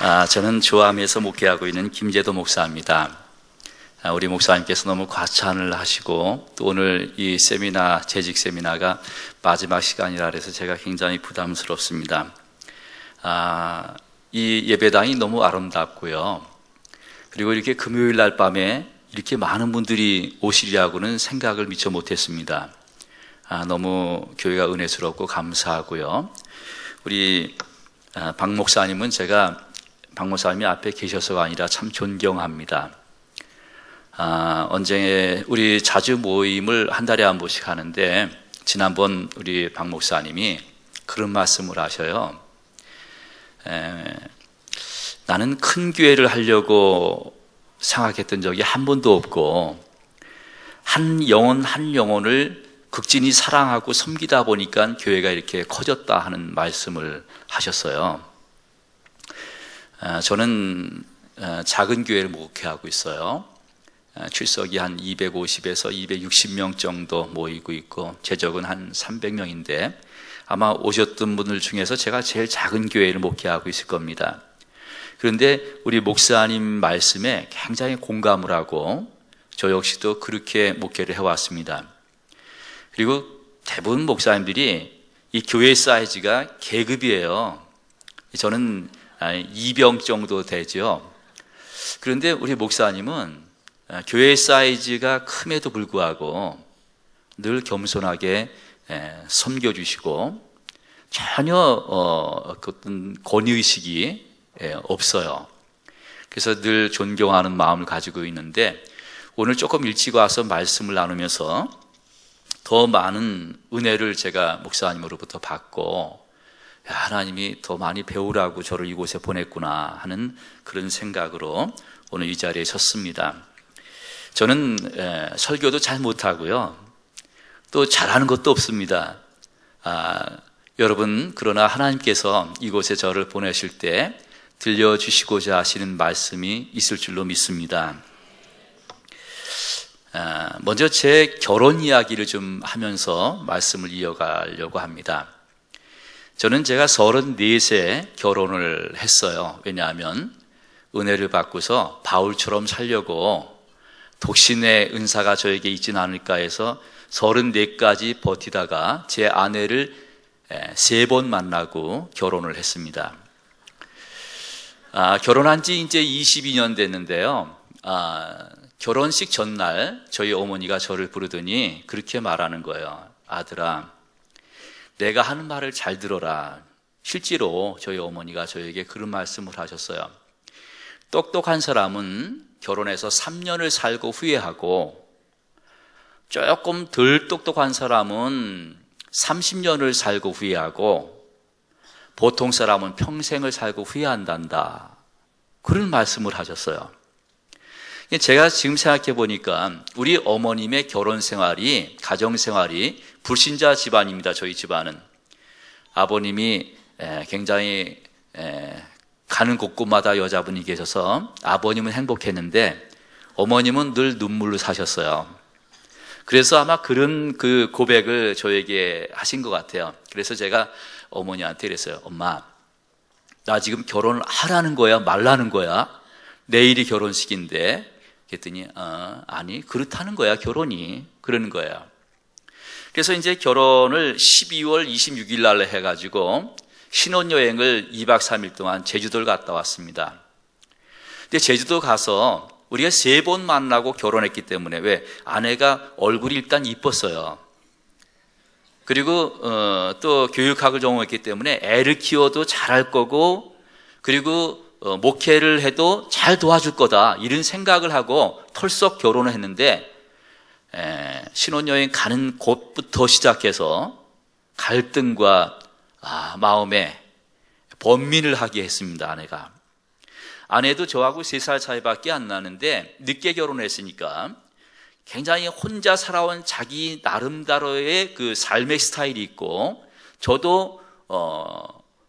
아, 저는 조함에서 목회하고 있는 김재도 목사입니다. 아, 우리 목사님께서 너무 과찬을 하시고 또 오늘 이 세미나 재직 세미나가 마지막 시간이라 그래서 제가 굉장히 부담스럽습니다. 아, 이 예배당이 너무 아름답고요. 그리고 이렇게 금요일 날 밤에 이렇게 많은 분들이 오시리라고는 생각을 미처 못했습니다. 아, 너무 교회가 은혜스럽고 감사하고요. 우리 아, 박 목사님은 제가 박목사님이 앞에 계셔서가 아니라 참 존경합니다. 아, 언제 우리 자주 모임을 한 달에 한 번씩 하는데 지난번 우리 박 목사님이 그런 말씀을 하셔요. 에, 나는 큰 교회를 하려고 생각했던 적이 한 번도 없고 한 영혼 한 영혼을 극진히 사랑하고 섬기다 보니까 교회가 이렇게 커졌다 하는 말씀을 하셨어요. 아, 저는 아, 작은 교회를 목회하고 있어요. 아, 출석이 한 250에서 260명 정도 모이고 있고 제적은 한 300명인데 아마 오셨던 분들 중에서 제가 제일 작은 교회를 목회하고 있을 겁니다. 그런데 우리 목사님 말씀에 굉장히 공감을 하고 저 역시도 그렇게 목회를 해왔습니다. 그리고 대부분 목사님들이 이 교회 사이즈가 계급이에요. 저는 2병 아, 정도 되죠. 그런데 우리 목사님은 아, 교회 사이즈가 큼에도 불구하고 늘 겸손하게 예, 섬겨주시고 전혀 어, 그 어떤 권위의식이 예, 없어요. 그래서 늘 존경하는 마음을 가지고 있는데 오늘 조금 일찍 와서 말씀을 나누면서 더 많은 은혜를 제가 목사님으로부터 받고 하나님이 더 많이 배우라고 저를 이곳에 보냈구나 하는 그런 생각으로 오늘 이 자리에 섰습니다. 저는 설교도 잘 못하고요. 또 잘하는 것도 없습니다. 아, 여러분, 그러나 하나님께서 이곳에 저를 보내실 때 들려주시고자 하시는 말씀이 있을 줄로 믿습니다. 아, 먼저 제 결혼 이야기를 좀 하면서 말씀을 이어가려고 합니다. 저는 제가 34세에 결혼을 했어요. 왜냐하면 은혜를 받고서 바울처럼 살려고 독신의 은사가 저에게 있진 않을까 해서 34까지 버티다가 제 아내를 세 번 만나고 결혼을 했습니다. 아, 결혼한 지 이제 22년 됐는데요. 아, 결혼식 전날 저희 어머니가 저를 부르더니 그렇게 말하는 거예요. 아들아, 내가 하는 말을 잘 들어라. 실제로 저희 어머니가 저에게 그런 말씀을 하셨어요. 똑똑한 사람은 결혼해서 3년을 살고 후회하고 조금 덜 똑똑한 사람은 30년을 살고 후회하고 보통 사람은 평생을 살고 후회한단다. 그런 말씀을 하셨어요. 제가 지금 생각해 보니까 우리 어머님의 결혼 생활이, 가정 생활이 불신자 집안입니다. 저희 집안은. 아버님이 굉장히 가는 곳곳마다 여자분이 계셔서 아버님은 행복했는데 어머님은 늘 눈물로 사셨어요. 그래서 아마 그런 그 고백을 저에게 하신 것 같아요. 그래서 제가 어머니한테 이랬어요. 엄마, 나 지금 결혼을 하라는 거야? 말라는 거야? 내일이 결혼식인데 그랬더니 아, 아니 그렇다는 거야 결혼이 그러는 거야. 그래서 이제 결혼을 12월 26일 날 해가지고 신혼여행을 2박 3일 동안 제주도를 갔다 왔습니다. 근데 제주도 가서 우리가 세 번 만나고 결혼했기 때문에 왜 아내가 얼굴이 일단 이뻤어요. 그리고 어, 또 교육학을 전공했기 때문에 애를 키워도 잘할 거고 그리고 어, 목회를 해도 잘 도와줄 거다 이런 생각을 하고 털썩 결혼을 했는데 에, 신혼여행 가는 곳부터 시작해서 갈등과 아, 마음에 번민을 하게 했습니다 아내가 아내도 저하고 세 살 차이밖에 안 나는데 늦게 결혼했으니까 굉장히 혼자 살아온 자기 나름대로의 그 삶의 스타일이 있고 저도 어,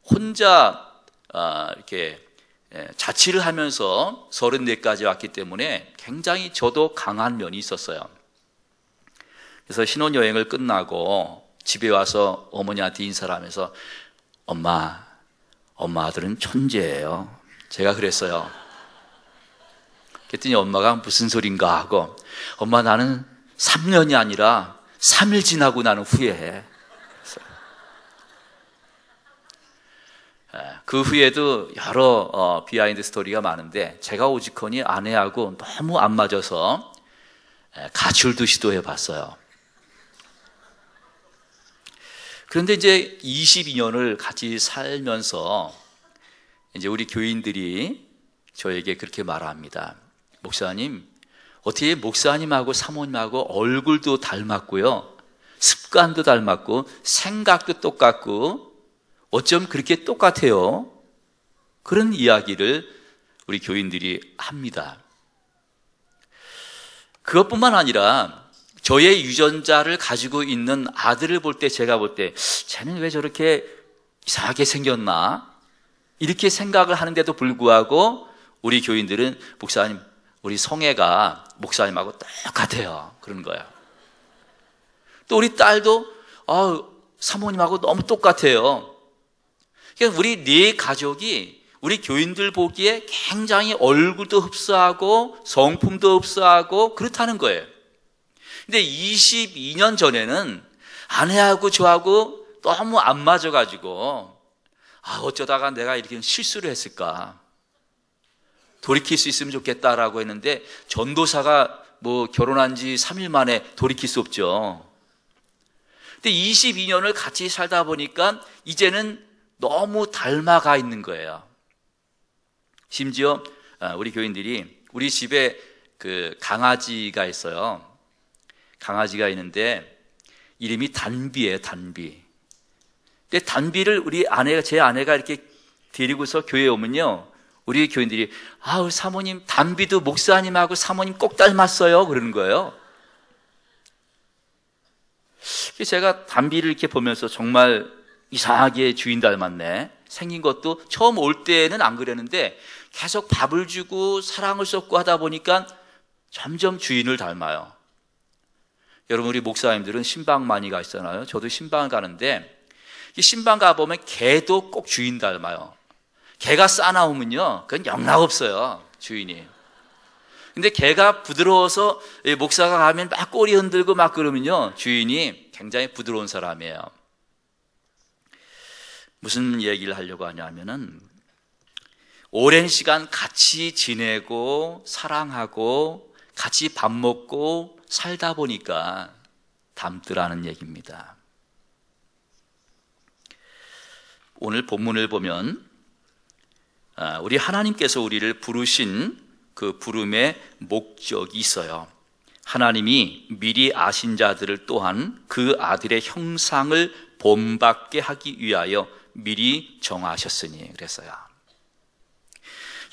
혼자 어, 이렇게 예, 자취를 하면서 34까지 왔기 때문에 굉장히 저도 강한 면이 있었어요. 그래서 신혼여행을 끝나고 집에 와서 어머니한테 인사를 하면서 엄마, 엄마 아들은 천재예요. 제가 그랬어요. 그랬더니 엄마가 무슨 소린가 하고 엄마 나는 3년이 아니라 3일 지나고 나는 후회해. 예, 그 후에도 여러 어, 비하인드 스토리가 많은데 제가 오직헌이 아내하고 너무 안 맞아서 예, 가출도 시도해 봤어요. 그런데 이제 22년을 같이 살면서 이제 우리 교인들이 저에게 그렇게 말합니다. 목사님, 어떻게 목사님하고 사모님하고 얼굴도 닮았고요. 습관도 닮았고 생각도 똑같고 어쩜 그렇게 똑같아요? 그런 이야기를 우리 교인들이 합니다. 그것뿐만 아니라 저의 유전자를 가지고 있는 아들을 볼 때 제가 볼 때 쟤는 왜 저렇게 이상하게 생겼나? 이렇게 생각을 하는데도 불구하고 우리 교인들은 목사님, 우리 성애가 목사님하고 똑같아요. 그런 거예또 우리 딸도 아, 사모님하고 너무 똑같아요. 그러니까 우리 네 가족이 우리 교인들 보기에 굉장히 얼굴도 흡사하고 성품도 흡사하고 그렇다는 거예요. 근데 22년 전에는 아내하고 저하고 너무 안 맞아가지고 아 어쩌다가 내가 이렇게 실수를 했을까 돌이킬 수 있으면 좋겠다라고 했는데 전도사가 뭐 결혼한 지 3일 만에 돌이킬 수 없죠. 근데 22년을 같이 살다 보니까 이제는 너무 닮아가 있는 거예요. 심지어 아, 우리 교인들이 우리 집에 그 강아지가 있어요. 강아지가 있는데 이름이 단비예요, 단비. 근데 단비를 우리 아내가 제 아내가 이렇게 데리고서 교회에 오면요. 우리 교인들이 아우 사모님 단비도 목사님하고 사모님 꼭 닮았어요 그러는 거예요. 제가 단비를 이렇게 보면서 정말 이상하게 주인 닮았네. 생긴 것도 처음 올 때는 안 그랬는데 계속 밥을 주고 사랑을 쏟고 하다 보니까 점점 주인을 닮아요. 여러분 우리 목사님들은 신방 많이 가시잖아요. 저도 신방 가는데 이 신방 가 보면 개도 꼭 주인 닮아요. 개가 싸나오면요, 그건 영락 없어요 주인이. 근데 개가 부드러워서 목사가 가면 막 꼬리 흔들고 막 그러면요 주인이 굉장히 부드러운 사람이에요. 무슨 얘기를 하려고 하냐면은 오랜 시간 같이 지내고 사랑하고 같이 밥 먹고 살다 보니까 닮더라는 얘기입니다. 오늘 본문을 보면 아, 우리 하나님께서 우리를 부르신 그 부름의 목적이 있어요. 하나님이 미리 아신 자들을 또한 그 아들의 형상을 본받게 하기 위하여 미리 정하셨으니 그랬어요.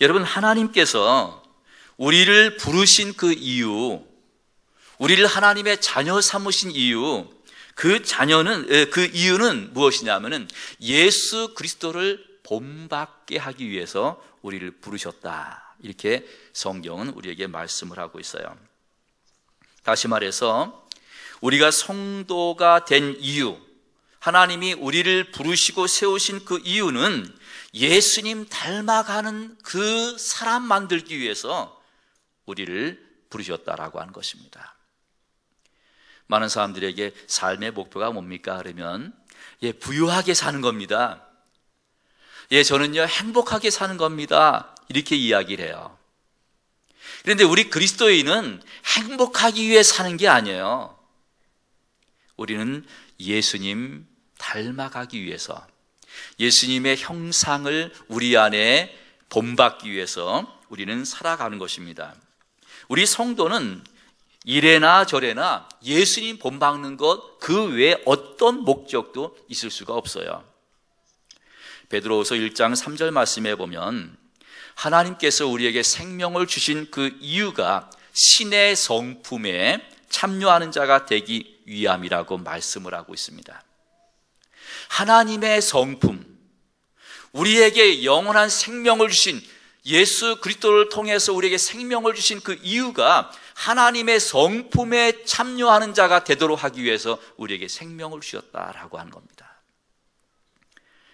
여러분 하나님께서 우리를 부르신 그 이유, 우리를 하나님의 자녀 삼으신 이유, 그 자녀는 그 이유는 무엇이냐면은 예수 그리스도를 본받게 하기 위해서 우리를 부르셨다. 이렇게 성경은 우리에게 말씀을 하고 있어요. 다시 말해서 우리가 성도가 된 이유, 하나님이 우리를 부르시고 세우신 그 이유는 예수님 닮아가는 그 사람 만들기 위해서 우리를 부르셨다라고 하는 것입니다. 많은 사람들에게 삶의 목표가 뭡니까? 그러면 예, 부유하게 사는 겁니다. 예, 저는요, 행복하게 사는 겁니다. 이렇게 이야기를 해요. 그런데 우리 그리스도인은 행복하기 위해 사는 게 아니에요. 우리는 예수님 닮아가기 위해서 예수님의 형상을 우리 안에 본받기 위해서 우리는 살아가는 것입니다. 우리 성도는 이래나 저래나 예수님 본받는 것 그 외에 어떤 목적도 있을 수가 없어요. 베드로후서 1장 3절 말씀해 보면 하나님께서 우리에게 생명을 주신 그 이유가 신의 성품에 참여하는 자가 되기 위함이라고 말씀을 하고 있습니다. 하나님의 성품, 우리에게 영원한 생명을 주신 예수 그리스도를 통해서 우리에게 생명을 주신 그 이유가 하나님의 성품에 참여하는 자가 되도록 하기 위해서 우리에게 생명을 주셨다라고 하는 겁니다.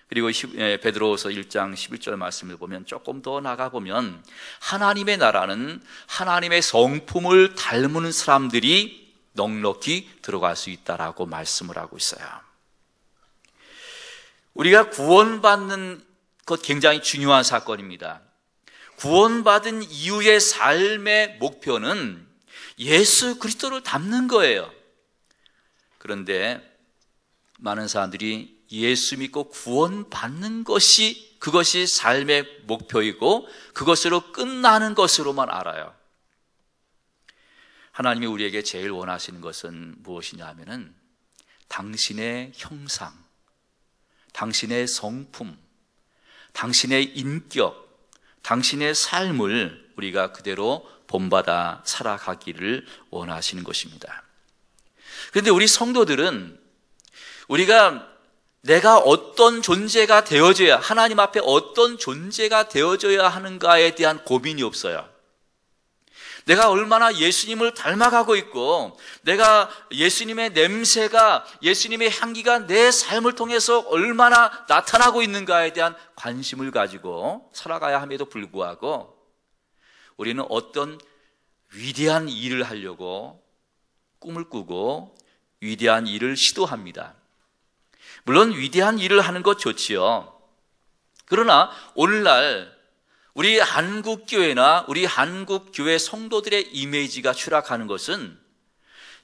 그리고 예, 베드로서 1장 11절 말씀을 보면 조금 더 나가 보면 하나님의 나라는 하나님의 성품을 닮은 사람들이 넉넉히 들어갈 수 있다라고 말씀을 하고 있어요. 우리가 구원받는 것 굉장히 중요한 사건입니다. 구원받은 이후의 삶의 목표는 예수 그리스도를 닮는 거예요. 그런데 많은 사람들이 예수 믿고 구원받는 것이 그것이 삶의 목표이고 그것으로 끝나는 것으로만 알아요. 하나님이 우리에게 제일 원하시는 것은 무엇이냐 하면은 당신의 형상, 당신의 성품, 당신의 인격, 당신의 삶을 우리가 그대로 본받아 살아가기를 원하시는 것입니다. 그런데 우리 성도들은 우리가 내가 어떤 존재가 되어져야, 하나님 앞에 어떤 존재가 되어져야 하는가에 대한 고민이 없어요. 내가 얼마나 예수님을 닮아가고 있고, 내가 예수님의 냄새가, 예수님의 향기가 내 삶을 통해서 얼마나 나타나고 있는가에 대한 관심을 가지고 살아가야 함에도 불구하고, 우리는 어떤 위대한 일을 하려고 꿈을 꾸고 위대한 일을 시도합니다. 물론 위대한 일을 하는 것 좋지요. 그러나 오늘날 우리 한국 교회나 우리 한국 교회 성도들의 이미지가 추락하는 것은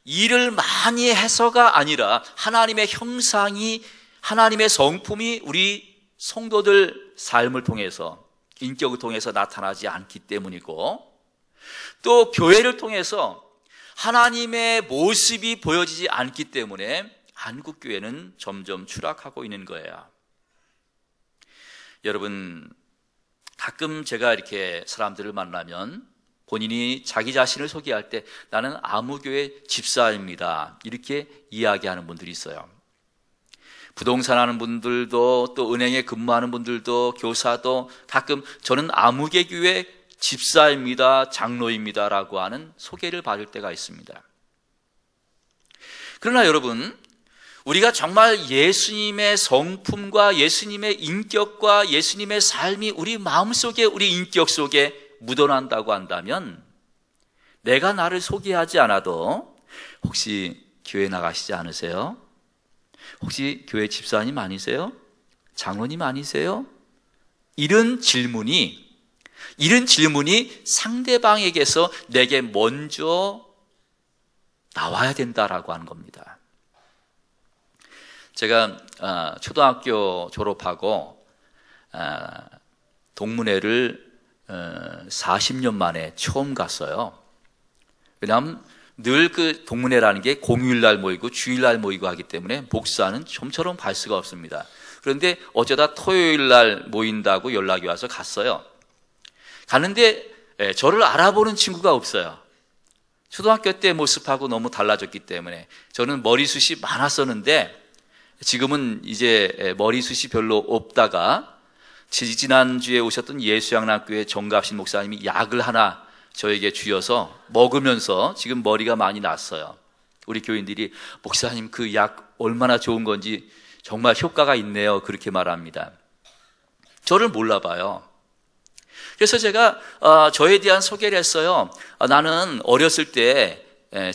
일을 많이 해서가 아니라 하나님의 형상이 하나님의 성품이 우리 성도들 삶을 통해서 인격을 통해서 나타나지 않기 때문이고 또 교회를 통해서 하나님의 모습이 보여지지 않기 때문에 한국 교회는 점점 추락하고 있는 거예요. 여러분 가끔 제가 이렇게 사람들을 만나면 본인이 자기 자신을 소개할 때 나는 아무 교회 집사입니다. 이렇게 이야기하는 분들이 있어요. 부동산 하는 분들도 또 은행에 근무하는 분들도 교사도 가끔 저는 아무개 교회 집사입니다. 장로입니다라고 하는 소개를 받을 때가 있습니다. 그러나 여러분 우리가 정말 예수님의 성품과 예수님의 인격과 예수님의 삶이 우리 마음속에 우리 인격 속에 묻어난다고 한다면 내가 나를 소개하지 않아도 혹시 교회 나가시지 않으세요? 혹시 교회 집사님 아니세요? 장로님 아니세요? 이런 질문이 이런 질문이 상대방에게서 내게 먼저 나와야 된다라고 하는 겁니다. 제가 아, 초등학교 졸업하고 아, 동문회를 40년 어, 만에 처음 갔어요. 왜냐하면 늘 그 동문회라는 게 공휴일날 모이고 주일날 모이고 하기 때문에 복사는 좀처럼 갈 수가 없습니다. 그런데 어쩌다 토요일날 모인다고 연락이 와서 갔어요. 가는데 예, 저를 알아보는 친구가 없어요. 초등학교 때 모습하고 너무 달라졌기 때문에 저는 머리숱이 많았었는데 지금은 이제 머리숱이 별로 없다가 지난주에 오셨던 예수양락교회 정갑신 목사님이 약을 하나 저에게 주어서 먹으면서 지금 머리가 많이 났어요. 우리 교인들이 목사님 그 약 얼마나 좋은 건지 정말 효과가 있네요. 그렇게 말합니다. 저를 몰라봐요. 그래서 제가 아, 저에 대한 소개를 했어요. 아, 나는 어렸을 때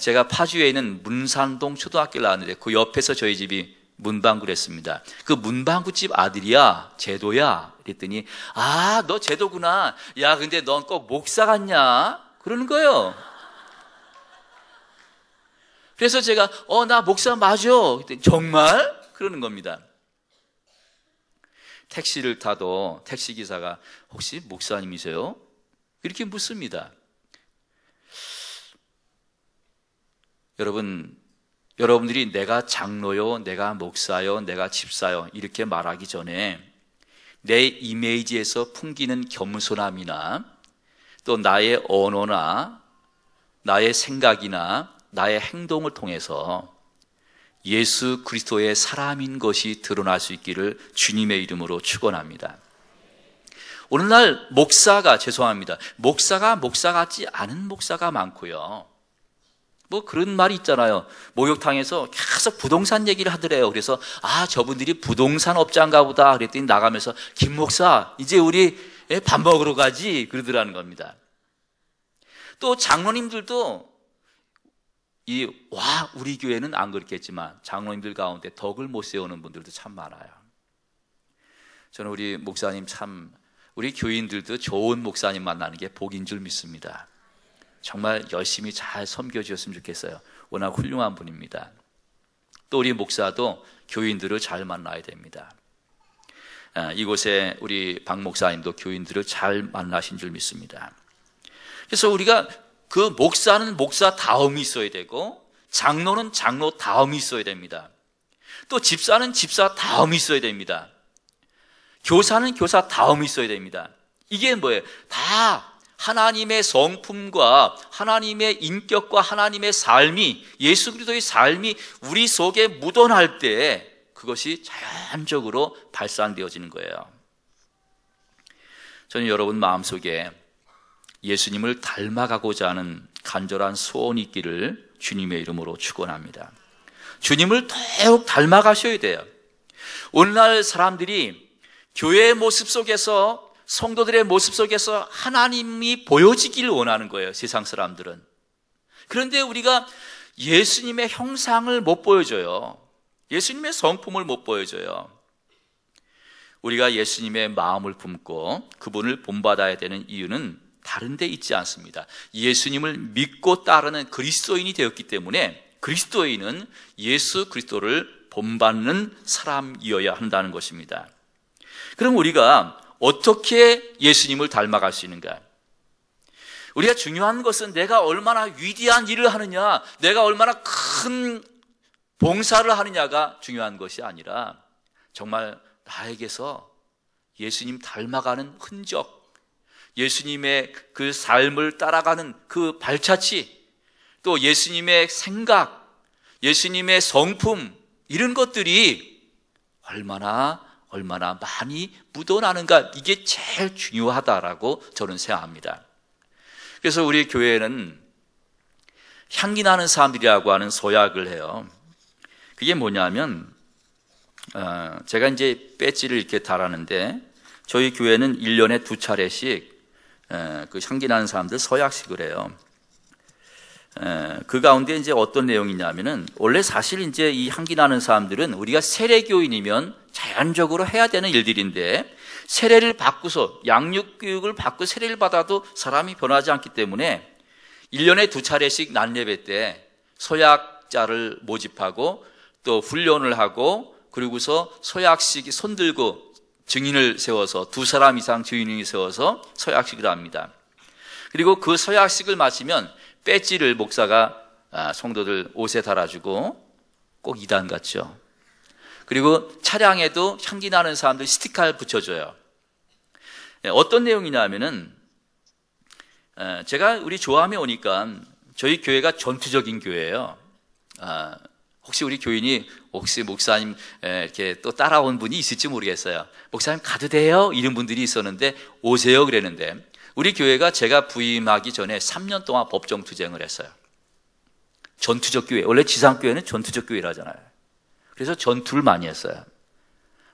제가 파주에 있는 문산동 초등학교를 나왔는데 그 옆에서 저희 집이 문방구를 했습니다. 그 문방구집 아들이야, 제도야. 그랬더니, 아, 너 제도구나. 야, 근데 넌 꼭 목사 같냐? 그러는 거예요. 그래서 제가, 어, 나 목사 맞아. 그 정말? 그러는 겁니다. 택시를 타도 택시기사가 혹시 목사님이세요? 이렇게 묻습니다. 여러분, 여러분들이 내가 장로요, 내가 목사요, 내가 집사요 이렇게 말하기 전에 내 이미지에서 풍기는 겸손함이나 또 나의 언어나 나의 생각이나 나의 행동을 통해서 예수 그리스도의 사람인 것이 드러날 수 있기를 주님의 이름으로 축원합니다. 오늘날 목사가 죄송합니다. 목사가 목사 같지 않은 목사가 많고요. 뭐 그런 말이 있잖아요. 목욕탕에서 계속 부동산 얘기를 하더래요. 그래서 아 저분들이 부동산 업자인가 보다 그랬더니 나가면서 김 목사 이제 우리 예, 밥 먹으러 가지 그러더라는 겁니다. 또 장로님들도 이 와 우리 교회는 안 그렇겠지만 장로님들 가운데 덕을 못 세우는 분들도 참 많아요. 저는 우리 목사님 참 우리 교인들도 좋은 목사님 만나는 게 복인 줄 믿습니다. 정말 열심히 잘 섬겨주셨으면 좋겠어요. 워낙 훌륭한 분입니다. 또 우리 목사도 교인들을 잘 만나야 됩니다. 아, 이곳에 우리 박 목사님도 교인들을 잘 만나신 줄 믿습니다. 그래서 우리가 그 목사는 목사 다음이 있어야 되고 장로는 장로 다음이 있어야 됩니다. 또 집사는 집사 다음이 있어야 됩니다. 교사는 교사 다음이 있어야 됩니다. 이게 뭐예요? 다 하나님의 성품과 하나님의 인격과 하나님의 삶이 예수 그리스도의 삶이 우리 속에 묻어날 때 그것이 자연적으로 발산되어지는 거예요. 저는 여러분 마음속에 예수님을 닮아가고자 하는 간절한 소원이 있기를 주님의 이름으로 축원합니다. 주님을 더욱 닮아가셔야 돼요. 오늘날 사람들이 교회의 모습 속에서 성도들의 모습 속에서 하나님이 보여지길 원하는 거예요. 세상 사람들은. 그런데 우리가 예수님의 형상을 못 보여줘요. 예수님의 성품을 못 보여줘요. 우리가 예수님의 마음을 품고 그분을 본받아야 되는 이유는 다른데 있지 않습니다. 예수님을 믿고 따르는 그리스도인이 되었기 때문에 그리스도인은 예수 그리스도를 본받는 사람이어야 한다는 것입니다. 그럼 우리가 어떻게 예수님을 닮아갈 수 있는가? 우리가 중요한 것은 내가 얼마나 위대한 일을 하느냐, 내가 얼마나 큰 봉사를 하느냐가 중요한 것이 아니라 정말 나에게서 예수님 닮아가는 흔적, 예수님의 그 삶을 따라가는 그 발자취, 또 예수님의 생각, 예수님의 성품, 이런 것들이 얼마나 얼마나 많이 묻어나는가 이게 제일 중요하다라고 저는 생각합니다. 그래서 우리 교회는 향기 나는 사람들이라고 하는 소약을 해요. 그게 뭐냐면 어, 제가 이제 배지를 이렇게 달았는데 저희 교회는 1년에 두 차례씩 어, 그 향기 나는 사람들 서약식을 해요. 예, 그 가운데 이제 어떤 내용이냐면은 원래 사실 이제 이 향기 나는 사람들은 우리가 세례교인이면 자연적으로 해야 되는 일들인데 세례를 받고서 양육교육을 받고 세례를 받아도 사람이 변하지 않기 때문에 1년에 두 차례씩 난례배때 서약자를 모집하고 또 훈련을 하고 그리고서 서약식이 손들고 증인을 세워서 두 사람 이상 증인을 세워서 서약식을 합니다. 그리고 그 서약식을 마치면 배지를 목사가 아, 성도들 옷에 달아주고 꼭 이단 같죠. 그리고 차량에도 향기 나는 사람들 스티커를 붙여줘요. 예, 어떤 내용이냐 하면은 아, 제가 우리 조함에 오니까 저희 교회가 전투적인 교회예요. 아, 혹시 우리 교인이 혹시 목사님 예, 이렇게 또 따라온 분이 있을지 모르겠어요. 목사님 가도 돼요? 이런 분들이 있었는데 오세요 그랬는데 우리 교회가 제가 부임하기 전에 3년 동안 법정 투쟁을 했어요. 전투적 교회. 원래 지상 교회는 전투적 교회라잖아요. 그래서 전투를 많이 했어요.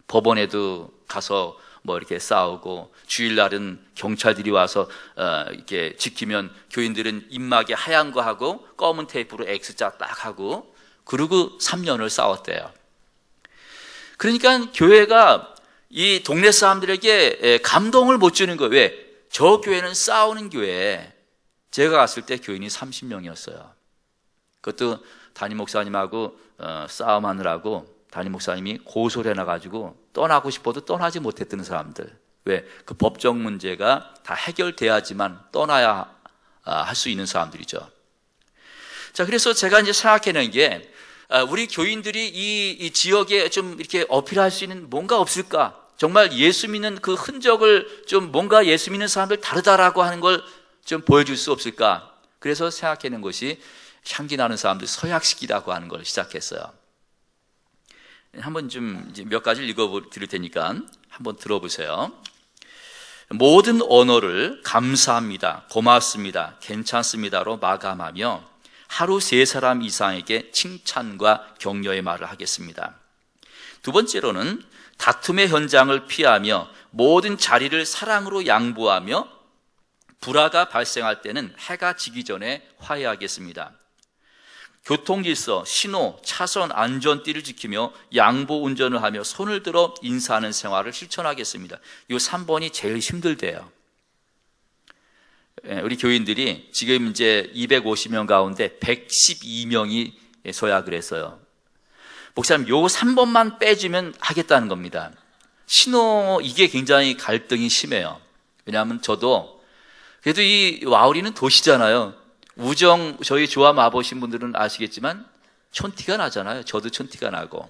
법원에도 가서 뭐 이렇게 싸우고 주일날은 경찰들이 와서 어 이렇게 지키면 교인들은 입막에 하얀 거 하고 검은 테이프로 X자 딱 하고 그러고 3년을 싸웠대요. 그러니까 교회가 이 동네 사람들에게 감동을 못 주는 거예요. 왜? 저 교회는 싸우는 교회. 제가 갔을 때 교인이 30명이었어요. 그것도 담임 목사님하고 어, 싸움하느라고 담임 목사님이 고소를 해놔가지고 떠나고 싶어도 떠나지 못했던 사람들. 왜? 그 법적 문제가 다 해결돼야지만 떠나야 아, 할수 있는 사람들이죠. 자, 그래서 제가 이제 생각해낸 게 아, 우리 교인들이 이, 이 지역에 좀 이렇게 어필할 수 있는 뭔가 없을까? 정말 예수 믿는 그 흔적을 좀 뭔가 예수 믿는 사람들 다르다라고 하는 걸 좀 보여줄 수 없을까? 그래서 생각해낸 것이 향기 나는 사람들 서약식이라고 하는 걸 시작했어요. 한번 좀 몇 가지를 읽어 드릴 테니까 한번 들어보세요. 모든 언어를 감사합니다. 고맙습니다. 괜찮습니다로 마감하며 하루 세 사람 이상에게 칭찬과 격려의 말을 하겠습니다. 두 번째로는 다툼의 현장을 피하며 모든 자리를 사랑으로 양보하며 불화가 발생할 때는 해가 지기 전에 화해하겠습니다. 교통질서, 신호, 차선 안전띠를 지키며 양보 운전을 하며 손을 들어 인사하는 생활을 실천하겠습니다. 이 3번이 제일 힘들대요. 예, 우리 교인들이 지금 이제 250명 가운데 112명이 소약을 했어요. 목사님 요 3번만 빼주면 하겠다는 겁니다. 신호 이게 굉장히 갈등이 심해요. 왜냐하면 저도 그래도 이 와우리는 도시잖아요. 우정 저희 조합 와보신 분들은 아시겠지만 촌티가 나잖아요. 저도 촌티가 나고.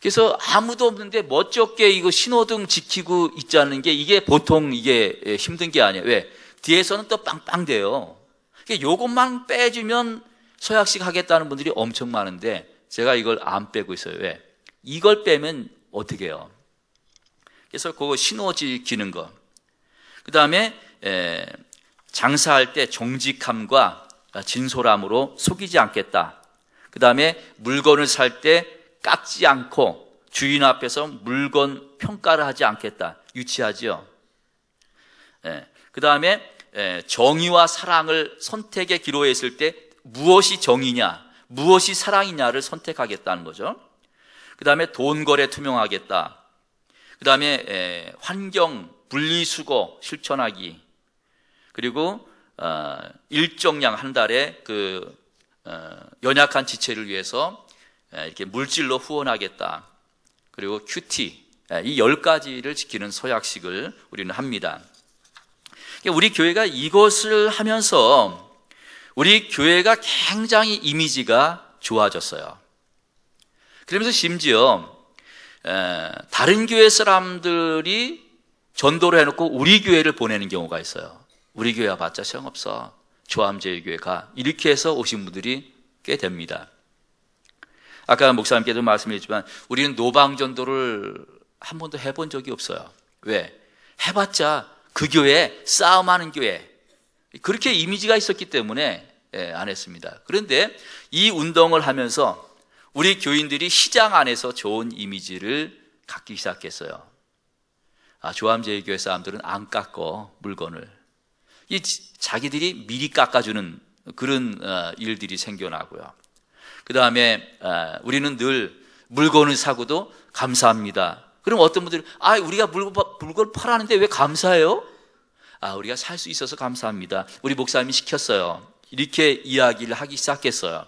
그래서 아무도 없는데 멋쩍게 이거 신호등 지키고 있자는 게 이게 보통 이게 힘든 게 아니에요. 왜? 뒤에서는 또 빵빵대요. 그러니까 요것만 빼주면 서약식 하겠다는 분들이 엄청 많은데 제가 이걸 안 빼고 있어요. 왜? 이걸 빼면 어떻게 해요? 그래서 그거 신호지 기는 거. 그 다음에 장사할 때 정직함과 진솔함으로 속이지 않겠다. 그 다음에 물건을 살 때 깎지 않고 주인 앞에서 물건 평가를 하지 않겠다. 유치하지요. 예. 그 다음에 정의와 사랑을 선택의 기로에 있을 때 무엇이 정의냐? 무엇이 사랑이냐를 선택하겠다는 거죠. 그 다음에 돈 거래 투명하겠다. 그 다음에 환경 분리수거 실천하기. 그리고 어, 일정량 한 달에 그 어, 연약한 지체를 위해서 이렇게 물질로 후원하겠다. 그리고 큐티 이 열 가지를 지키는 서약식을 우리는 합니다. 그러니까 우리 교회가 이것을 하면서 우리 교회가 굉장히 이미지가 좋아졌어요. 그러면서 심지어 다른 교회 사람들이 전도를 해놓고 우리 교회를 보내는 경우가 있어요. 우리 교회와 봤자 시험 없어 조암제일교회가 이렇게 해서 오신 분들이 꽤 됩니다. 아까 목사님께도 말씀했지만 우리는 노방전도를 한 번도 해본 적이 없어요. 왜? 해봤자 그 교회 싸움하는 교회 그렇게 이미지가 있었기 때문에 예, 안 했습니다. 그런데 이 운동을 하면서 우리 교인들이 시장 안에서 좋은 이미지를 갖기 시작했어요. 아, 조암제일교회 사람들은 안깎어 물건을 이 자기들이 미리 깎아주는 그런 어, 일들이 생겨나고요. 그 다음에 어, 우리는 늘 물건을 사고도 감사합니다. 그럼 어떤 분들이 아 우리가 물건, 물건 팔았는데 왜 감사해요? 아 우리가 살 수 있어서 감사합니다. 우리 목사님이 시켰어요. 이렇게 이야기를 하기 시작했어요.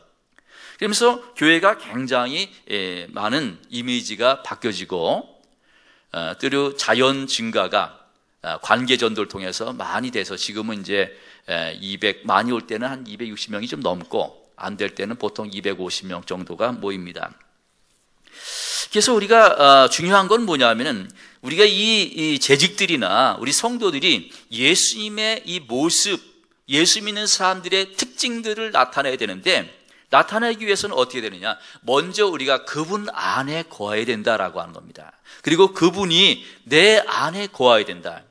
그러면서 교회가 굉장히 예, 많은 이미지가 바뀌어지고 또 어, 자연 증가가 아, 관계 전도를 통해서 많이 돼서 지금은 이제 200 많이 올 때는 한 260명이 좀 넘고 안 될 때는 보통 250명 정도가 모입니다. 그래서 우리가 아, 중요한 건 뭐냐면은 우리가 이 재직들이나 우리 성도들이 예수님의 이 모습 예수 믿는 사람들의 특징들을 나타내야 되는데 나타내기 위해서는 어떻게 되느냐? 먼저 우리가 그분 안에 거해야 된다라고 하는 겁니다. 그리고 그분이 내 안에 거해야 된다.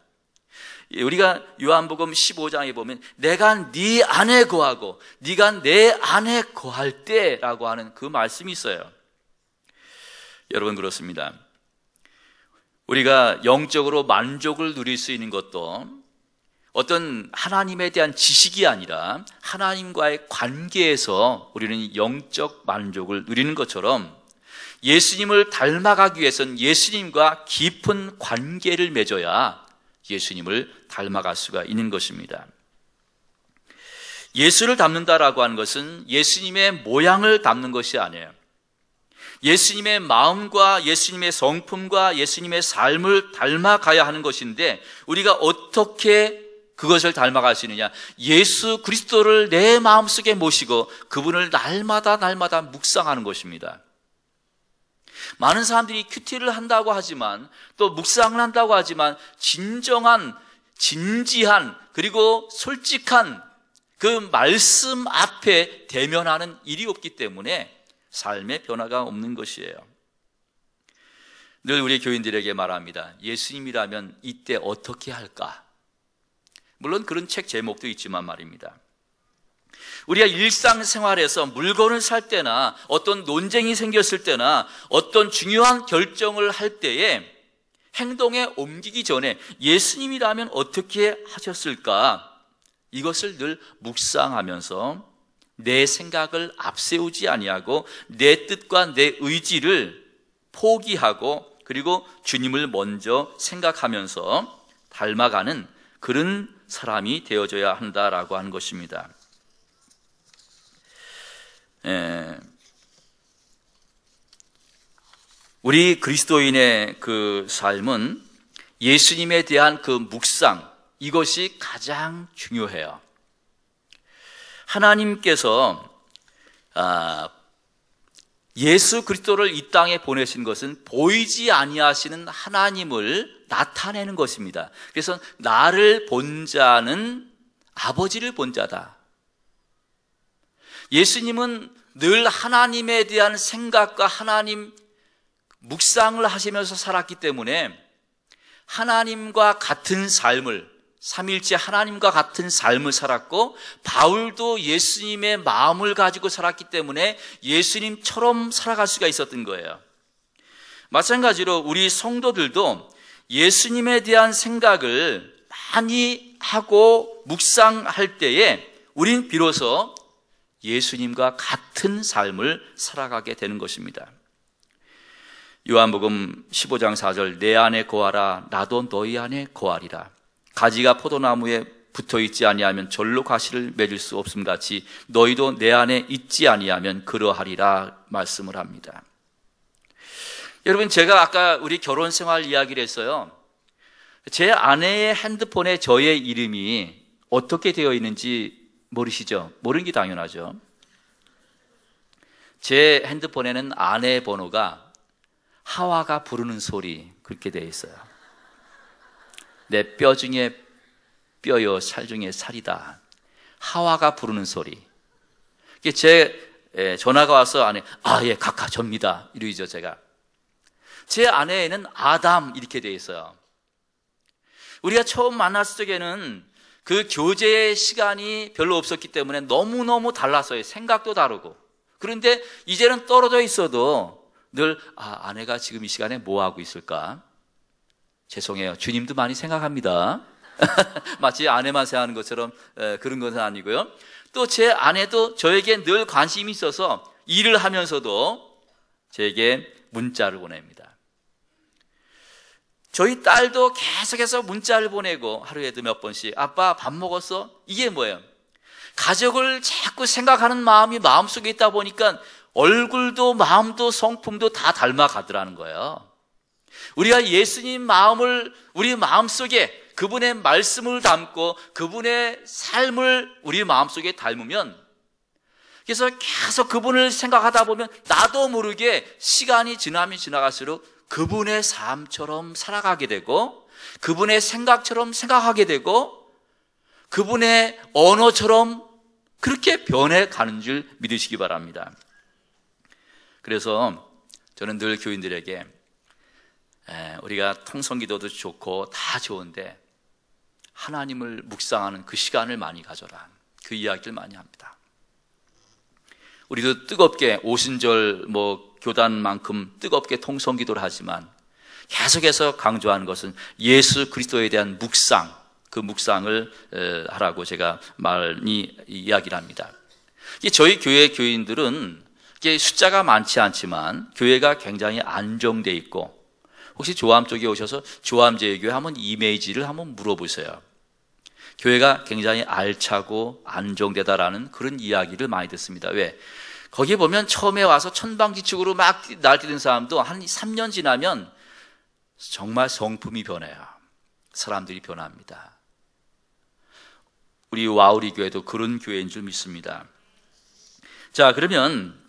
우리가 요한복음 15장에 보면 내가 네 안에 거하고 네가 내 안에 거할 때라고 하는 그 말씀이 있어요. 여러분 그렇습니다. 우리가 영적으로 만족을 누릴 수 있는 것도 어떤 하나님에 대한 지식이 아니라 하나님과의 관계에서 우리는 영적 만족을 누리는 것처럼 예수님을 닮아가기 위해선 예수님과 깊은 관계를 맺어야 예수님을 닮아갈 수가 있는 것입니다. 예수를 닮는다라고 하는 것은 예수님의 모양을 닮는 것이 아니에요. 예수님의 마음과 예수님의 성품과 예수님의 삶을 닮아가야 하는 것인데 우리가 어떻게 그것을 닮아가시느냐 예수 그리스도를 내 마음속에 모시고 그분을 날마다 날마다 묵상하는 것입니다. 많은 사람들이 큐티를 한다고 하지만 또 묵상을 한다고 하지만 진정한 진지한 그리고 솔직한 그 말씀 앞에 대면하는 일이 없기 때문에 삶의 변화가 없는 것이에요. 늘 우리 교인들에게 말합니다. 예수님이라면 이때 어떻게 할까? 물론 그런 책 제목도 있지만 말입니다. 우리가 일상생활에서 물건을 살 때나 어떤 논쟁이 생겼을 때나 어떤 중요한 결정을 할 때에 행동에 옮기기 전에 예수님이라면 어떻게 하셨을까? 이것을 늘 묵상하면서 내 생각을 앞세우지 아니하고 내 뜻과 내 의지를 포기하고 그리고 주님을 먼저 생각하면서 닮아가는 그런 사람이 되어줘야 한다라고 하는 것입니다. 에, 예. 우리 그리스도인의 그 삶은 예수님에 대한 그 묵상, 이것이 가장 중요해요. 하나님께서 아, 예수 그리스도를 이 땅에 보내신 것은 보이지 아니하시는 하나님을 나타내는 것입니다. 그래서 나를 본 자는 아버지를 본 자다. 예수님은 늘 하나님에 대한 생각과 하나님 묵상을 하시면서 살았기 때문에 하나님과 같은 삶을 삼일째 하나님과 같은 삶을 살았고 바울도 예수님의 마음을 가지고 살았기 때문에 예수님처럼 살아갈 수가 있었던 거예요. 마찬가지로 우리 성도들도 예수님에 대한 생각을 많이 하고 묵상할 때에 우린 비로소 예수님과 같은 삶을 살아가게 되는 것입니다. 요한복음 15장 4절 내 안에 거하라 나도 너희 안에 거하리라 가지가 포도나무에 붙어 있지 아니하면 절로 가시를 맺을 수 없음 같이 너희도 내 안에 있지 아니하면 그러하리라 말씀을 합니다. 여러분 제가 아까 우리 결혼 생활 이야기를 했어요. 제 아내의 핸드폰에 저의 이름이 어떻게 되어 있는지 모르시죠? 모르는 게 당연하죠. 제 핸드폰에는 아내 번호가 하와가 부르는 소리 그렇게 되어 있어요. 내 뼈 중에 뼈요 살 중에 살이다. 하와가 부르는 소리. 제 예, 전화가 와서 아내 아예 각하 접니다 이러죠 제가 제 아내에는 아담 이렇게 되어 있어요. 우리가 처음 만났을 적에는 그 교제의 시간이 별로 없었기 때문에 너무너무 달랐어요. 생각도 다르고. 그런데 이제는 떨어져 있어도 늘 아, 아내가 지금 이 시간에 뭐 하고 있을까? 죄송해요. 주님도 많이 생각합니다. 마치 아내만 생각하는 것처럼 그런 것은 아니고요. 또 제 아내도 저에게 늘 관심이 있어서 일을 하면서도 저에게 문자를 보냅니다. 저희 딸도 계속해서 문자를 보내고 하루에도 몇 번씩 아빠 밥 먹었어? 이게 뭐예요? 가족을 자꾸 생각하는 마음이 마음속에 있다 보니까 얼굴도 마음도 성품도 다 닮아가더라는 거예요. 우리가 예수님 마음을 우리 마음속에 그분의 말씀을 담고 그분의 삶을 우리 마음속에 닮으면 그래서 계속 그분을 생각하다 보면 나도 모르게 시간이 지나면 지나갈수록 그분의 삶처럼 살아가게 되고 그분의 생각처럼 생각하게 되고 그분의 언어처럼 그렇게 변해가는 줄 믿으시기 바랍니다. 그래서 저는 늘 교인들에게 우리가 통성기도도 좋고 다 좋은데 하나님을 묵상하는 그 시간을 많이 가져라. 그 이야기를 많이 합니다. 우리도 뜨겁게 오신절 뭐 교단만큼 뜨겁게 통성기도를 하지만 계속해서 강조하는 것은 예수 그리스도에 대한 묵상, 그 묵상을 하라고 제가 많이 이야기를 합니다. 저희 교회 교인들은 숫자가 많지 않지만 교회가 굉장히 안정돼 있고 혹시 조암 쪽에 오셔서 조암제일교회 한번 이미지를 한번 물어보세요. 교회가 굉장히 알차고 안정되다라는 그런 이야기를 많이 듣습니다. 왜? 거기에 보면 처음에 와서 천방지축으로 막 날뛰는 사람도 한 3년 지나면 정말 성품이 변해요. 사람들이 변합니다. 우리 와우리 교회도 그런 교회인 줄 믿습니다. 자, 그러면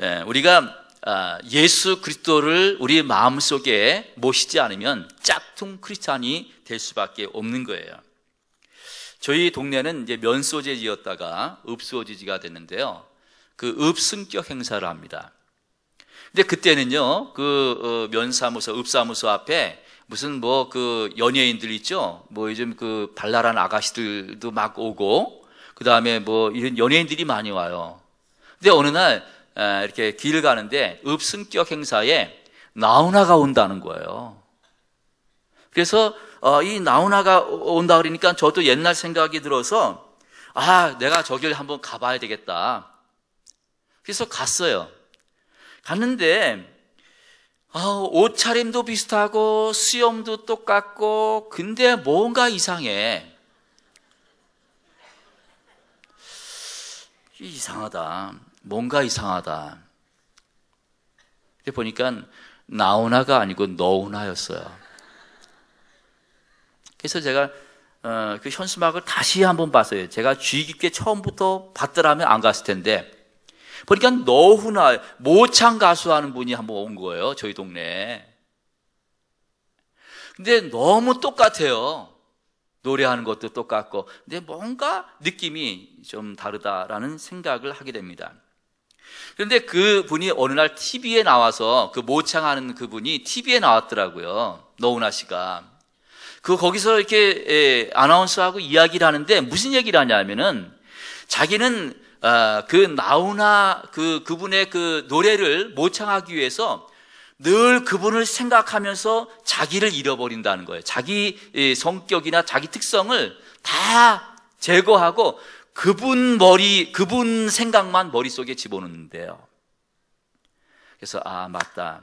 예, 우리가 아, 예수 그리스도를 우리 마음속에 모시지 않으면 짝퉁 크리스찬이 될 수밖에 없는 거예요. 저희 동네는 이제 면소재지였다가 읍소재지가 됐는데요. 그 읍승격 행사를 합니다. 근데 그때는요, 그 어, 면사무소, 읍사무소 앞에 무슨 뭐 그 연예인들 있죠? 뭐 요즘 그 발랄한 아가씨들도 막 오고, 그 다음에 뭐 이런 연예인들이 많이 와요. 근데 어느 날 아, 이렇게 길을 가는데 읍승격 행사에 나훈아가 온다는 거예요. 그래서 어, 이 나훈아가 온다 그러니까 저도 옛날 생각이 들어서 아, 내가 저길 한번 가봐야 되겠다. 그래서 갔어요. 갔는데 아, 옷차림도 비슷하고 수염도 똑같고 근데 뭔가 이상해. 이상하다. 뭔가 이상하다. 근데 보니까 나훈아가 아니고 너훈아였어요 그래서 제가 어, 그 현수막을 다시 한번 봤어요. 제가 주의 깊게 처음부터 봤더라면 안 갔을 텐데 그러니까 노후나 모창 가수 하는 분이 한번 온 거예요. 저희 동네에. 근데 너무 똑같아요. 노래하는 것도 똑같고. 근데 뭔가 느낌이 좀 다르다라는 생각을 하게 됩니다. 그런데 그 분이 어느 날 TV에 나와서 그 모창하는 그 분이 TV에 나왔더라고요. 노훈아 씨가. 그 거기서 이렇게 예, 아나운서하고 이야기를 하는데 무슨 얘기를 하냐면은 자기는 아, 그 나훈아 그 그분의 그 노래를 모창하기 위해서 늘 그분을 생각하면서 자기를 잃어버린다는 거예요. 자기 성격이나 자기 특성을 다 제거하고 그분 머리 그분 생각만 머릿속에 집어넣는데요. 그래서 아 맞다.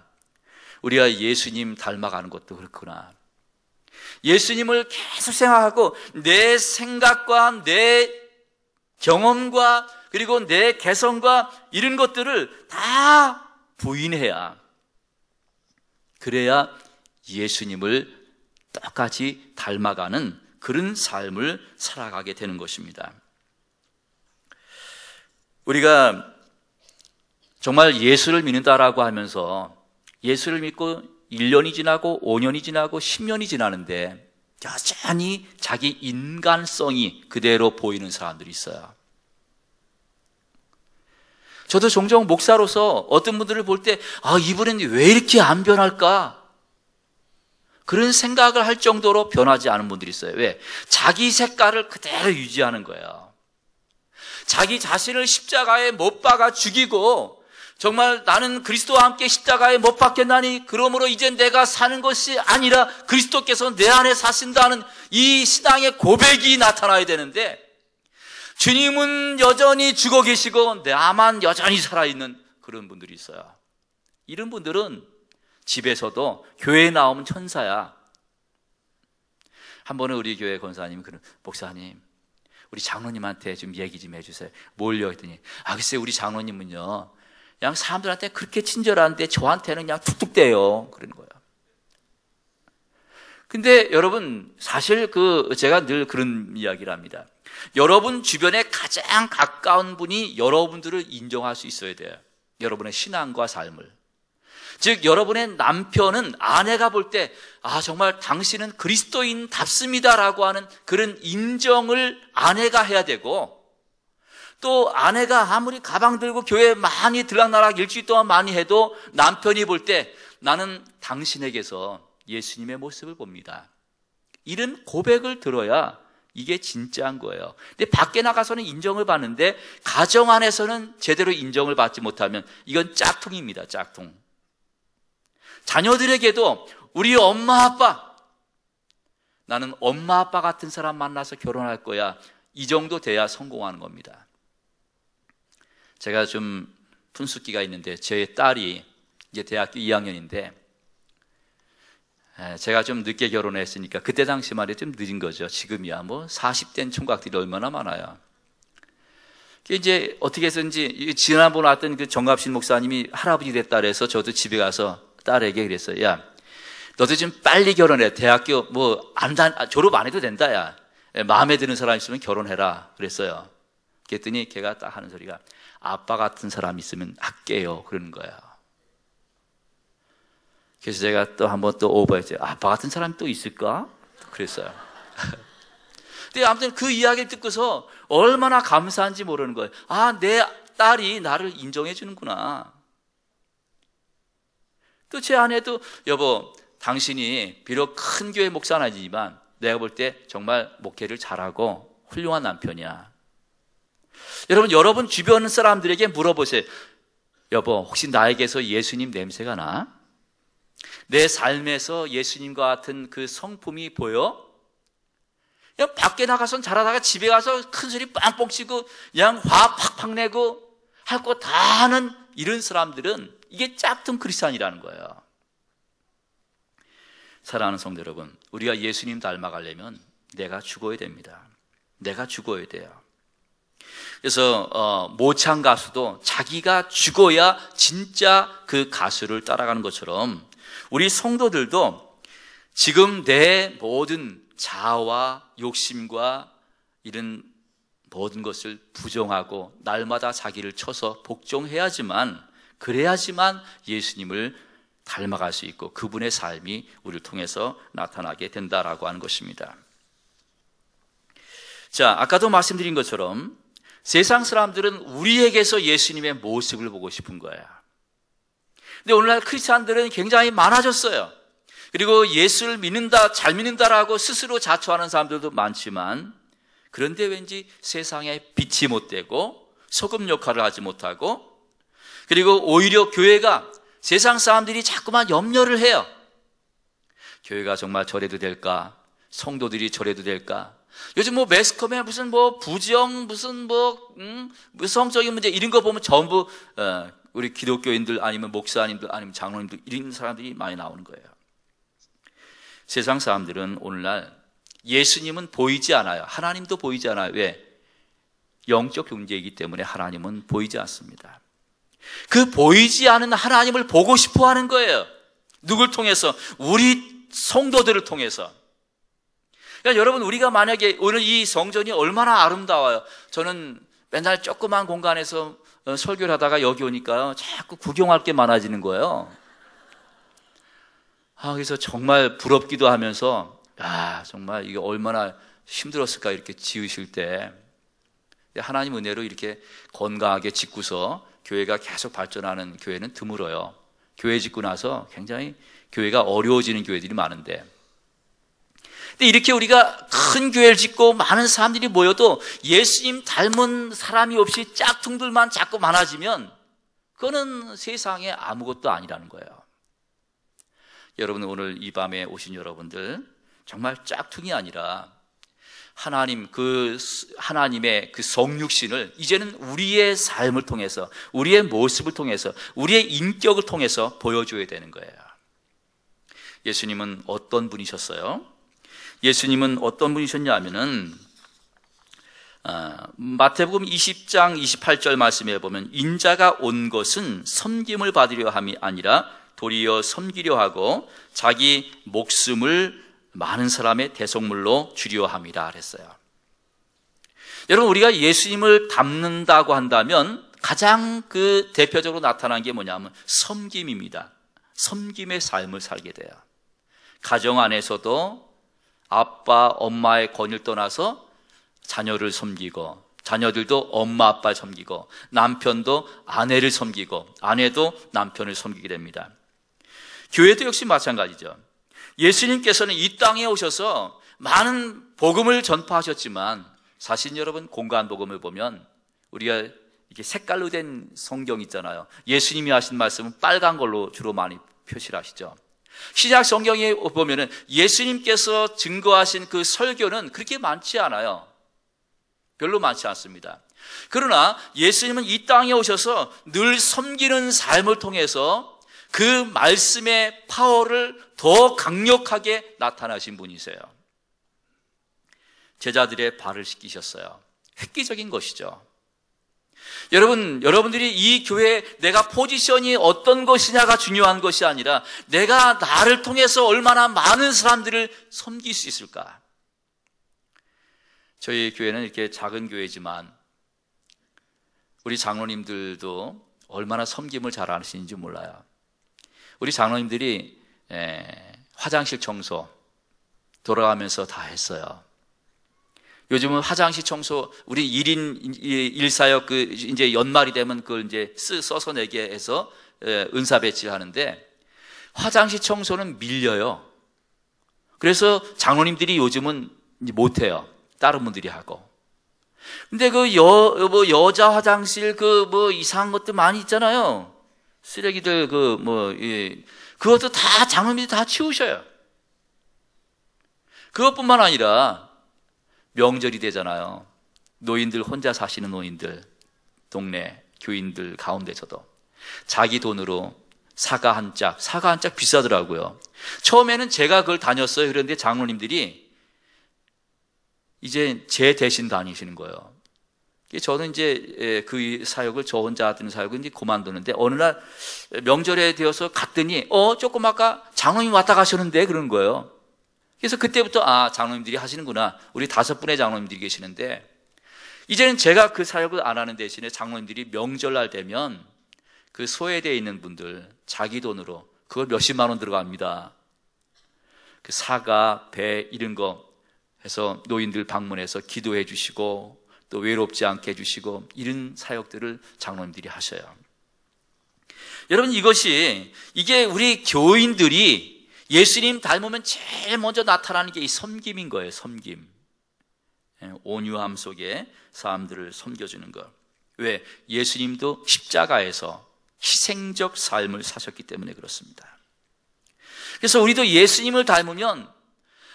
우리가 예수님 닮아가는 것도 그렇구나. 예수님을 계속 생각하고 내 생각과 내 경험과 그리고 내 개성과 이런 것들을 다 부인해야 그래야 예수님을 똑같이 닮아가는 그런 삶을 살아가게 되는 것입니다. 우리가 정말 예수를 믿는다라고 하면서 예수를 믿고 1년이 지나고 5년이 지나고 10년이 지나는데 여전히 자기 인간성이 그대로 보이는 사람들이 있어요. 저도 종종 목사로서 어떤 분들을 볼 때, 아, 이분은 왜 이렇게 안 변할까? 그런 생각을 할 정도로 변하지 않은 분들이 있어요. 왜? 자기 색깔을 그대로 유지하는 거예요. 자기 자신을 십자가에 못 박아 죽이고, 정말 나는 그리스도와 함께 십자가에 못 박혔나니, 그러므로 이젠 내가 사는 것이 아니라 그리스도께서 내 안에 사신다는 이 신앙의 고백이 나타나야 되는데, 주님은 여전히 죽어 계시고 나만 여전히 살아있는 그런 분들이 있어요. 이런 분들은 집에서도 교회에 나오면 천사야. 한 번은 우리 교회 권사님이 그런 목사님 우리 장로님한테 좀 얘기 좀 해주세요. 뭘요? 했더니 아 글쎄 우리 장로님은요 그냥 사람들한테 그렇게 친절한데 저한테는 그냥 툭툭대요 그런 거예요. 근데 여러분 사실 그 제가 늘 그런 이야기를 합니다. 여러분 주변에 가장 가까운 분이 여러분들을 인정할 수 있어야 돼요. 여러분의 신앙과 삶을. 즉, 여러분의 남편은 아내가 볼 때, 아, 정말 당신은 그리스도인답습니다라고 하는 그런 인정을 아내가 해야 되고, 또 아내가 아무리 가방 들고 교회 많이 들락날락 일주일 동안 많이 해도 남편이 볼 때 나는 당신에게서 예수님의 모습을 봅니다. 이런 고백을 들어야 이게 진짜인 거예요. 근데 밖에 나가서는 인정을 받는데 가정 안에서는 제대로 인정을 받지 못하면 이건 짝퉁입니다. 짝퉁. 자녀들에게도 우리 엄마 아빠 나는 엄마 아빠 같은 사람 만나서 결혼할 거야. 이 정도 돼야 성공하는 겁니다. 제가 좀 분수기가 있는데 제 딸이 이제 대학교 2학년인데 예, 제가 좀 늦게 결혼했으니까 그때 당시 말이 좀 늦은 거죠. 지금이야 뭐4 0대 총각들이 얼마나 많아요. 이제 어떻게 해서인지 지난번 왔던 그 정갑신 목사님이 할아버지 됐다 그래서 저도 집에 가서 딸에게 그랬어요. 야, 너도 좀 빨리 결혼해. 대학교 뭐 안, 아, 졸업 안 해도 된다. 야, 예, 마음에 드는 사람 있으면 결혼해라. 그랬어요. 그랬더니 걔가 딱 하는 소리가 아빠 같은 사람 있으면 할게요. 그러는 거예요. 그래서 제가 또 한 번 또 오버했죠. 아빠 같은 사람이 또 있을까? 그랬어요. 근데 아무튼 그 이야기를 듣고서 얼마나 감사한지 모르는 거예요. 아, 내 딸이 나를 인정해 주는구나. 또 제 아내도 여보, 당신이 비록 큰 교회 목사는 아니지만 내가 볼 때 정말 목회를 잘하고 훌륭한 남편이야. 여러분, 여러분 주변 사람들에게 물어보세요. 여보, 혹시 나에게서 예수님 냄새가 나? 내 삶에서 예수님과 같은 그 성품이 보여? 야, 밖에 나가선 잘하다가 집에 가서 큰 소리 빵빵 치고 그냥 화 팍팍 내고 할 거 다 하는 이런 사람들은 이게 짝퉁 크리스찬이라는 거예요. 사랑하는 성도 여러분, 우리가 예수님 닮아가려면 내가 죽어야 됩니다. 내가 죽어야 돼요. 그래서 어, 모창 가수도 자기가 죽어야 진짜 그 가수를 따라가는 것처럼 우리 성도들도 지금 내 모든 자아와 욕심과 이런 모든 것을 부정하고 날마다 자기를 쳐서 복종해야지만 그래야지만 예수님을 닮아갈 수 있고 그분의 삶이 우리를 통해서 나타나게 된다라고 하는 것입니다. 자, 아까도 말씀드린 것처럼 세상 사람들은 우리에게서 예수님의 모습을 보고 싶은 거야. 근데 오늘날 크리스천들은 굉장히 많아졌어요. 그리고 예수를 믿는다, 잘 믿는다라고 스스로 자처하는 사람들도 많지만 그런데 왠지 세상에 빛이 못 되고 소금 역할을 하지 못하고 그리고 오히려 교회가 세상 사람들이 자꾸만 염려를 해요. 교회가 정말 저래도 될까? 성도들이 저래도 될까? 요즘 뭐 매스컴에 무슨 뭐 부정, 무슨 뭐, 음, 뭐 성적인 문제 이런 거 보면 전부, 어, 우리 기독교인들 아니면 목사님들 아니면 장로님들 이런 사람들이 많이 나오는 거예요. 세상 사람들은 오늘날 예수님은 보이지 않아요. 하나님도 보이지 않아요. 왜? 영적 존제이기 때문에 하나님은 보이지 않습니다. 그 보이지 않은 하나님을 보고 싶어 하는 거예요. 누굴 통해서? 우리 성도들을 통해서. 그러니까 여러분, 우리가 만약에 오늘 이 성전이 얼마나 아름다워요. 저는 맨날 조그만 공간에서 어, 설교를 하다가 여기 오니까 자꾸 구경할 게 많아지는 거예요. 아, 그래서 정말 부럽기도 하면서, 아, 정말 이게 얼마나 힘들었을까, 이렇게 지으실 때. 하나님 은혜로 이렇게 건강하게 짓고서 교회가 계속 발전하는 교회는 드물어요. 교회 짓고 나서 굉장히 교회가 어려워지는 교회들이 많은데, 근데 이렇게 우리가 큰 교회를 짓고 많은 사람들이 모여도 예수님 닮은 사람이 없이 짝퉁들만 자꾸 많아지면 그거는 세상에 아무것도 아니라는 거예요. 여러분 오늘 이 밤에 오신 여러분들 정말 짝퉁이 아니라 하나님 그 하나님의 그 성육신을 이제는 우리의 삶을 통해서 우리의 모습을 통해서 우리의 인격을 통해서 보여줘야 되는 거예요. 예수님은 어떤 분이셨어요? 예수님은 어떤 분이셨냐 하면은 아, 마태복음 20장 28절 말씀에 보면 인자가 온 것은 섬김을 받으려 함이 아니라 도리어 섬기려 하고 자기 목숨을 많은 사람의 대속물로 주려 함이라 그랬어요. 여러분 우리가 예수님을 닮는다고 한다면 가장 그 대표적으로 나타난 게 뭐냐면 섬김입니다. 섬김의 삶을 살게 돼요. 가정 안에서도 아빠, 엄마의 권위를 떠나서 자녀를 섬기고, 자녀들도 엄마, 아빠 섬기고, 남편도 아내를 섬기고, 아내도 남편을 섬기게 됩니다. 교회도 역시 마찬가지죠. 예수님께서는 이 땅에 오셔서 많은 복음을 전파하셨지만, 사실 여러분 공간 복음을 보면 우리가 이게 렇 색깔로 된 성경 있잖아요. 예수님이 하신 말씀은 빨간 걸로 주로 많이 표시를 하시죠. 신약 성경에 보면은 예수님께서 증거하신 그 설교는 그렇게 많지 않아요. 별로 많지 않습니다. 그러나 예수님은 이 땅에 오셔서 늘 섬기는 삶을 통해서 그 말씀의 파워를 더 강력하게 나타나신 분이세요. 제자들의 발을 씻기셨어요. 획기적인 것이죠. 여러분, 여러분들이 이 교회 내가 포지션이 어떤 것이냐가 중요한 것이 아니라 내가 나를 통해서 얼마나 많은 사람들을 섬길 수 있을까? 저희 교회는 이렇게 작은 교회지만 우리 장로님들도 얼마나 섬김을 잘 하시는지 몰라요. 우리 장로님들이 예, 화장실 청소 돌아가면서 다 했어요. 요즘은 화장실 청소 우리 1인 일사역 그 이제 연말이 되면 그걸 이제 써서 내게 해서 예, 은사 배치를 하는데 화장실 청소는 밀려요. 그래서 장로님들이 요즘은 이제 못 해요. 다른 분들이 하고. 근데 그 여 뭐 여자 화장실 그 뭐 이상한 것들 많이 있잖아요. 쓰레기들 그뭐 예. 그것도 다 장로님들이 다 치우셔요. 그것뿐만 아니라 명절이 되잖아요. 노인들 혼자 사시는 노인들, 동네 교인들 가운데서도 자기 돈으로 사과 한 짝, 사과 한 짝 비싸더라고요. 처음에는 제가 그걸 다녔어요. 그런데 장로님들이 이제 제 대신 다니시는 거예요. 저는 이제 예, 그 사역을 저 혼자 하던 사역을 이제 그만두는데 어느 날 명절에 되어서 갔더니 어 조금 아까 장로님 왔다 가셨는데 그런 거예요. 그래서 그때부터 아, 장로님들이 하시는구나. 우리 다섯 분의 장로님들이 계시는데 이제는 제가 그 사역을 안 하는 대신에 장로님들이 명절날 되면 그 소외되어 있는 분들 자기 돈으로 그걸 몇십만 원 들어갑니다. 그 사과, 배 이런 거 해서 노인들 방문해서 기도해 주시고 또 외롭지 않게 해주시고 이런 사역들을 장로님들이 하셔요. 여러분 이것이 이게 우리 교인들이 예수님 닮으면 제일 먼저 나타나는 게 이 섬김인 거예요, 섬김. 예, 온유함 속에 사람들을 섬겨주는 것. 왜? 예수님도 십자가에서 희생적 삶을 사셨기 때문에 그렇습니다. 그래서 우리도 예수님을 닮으면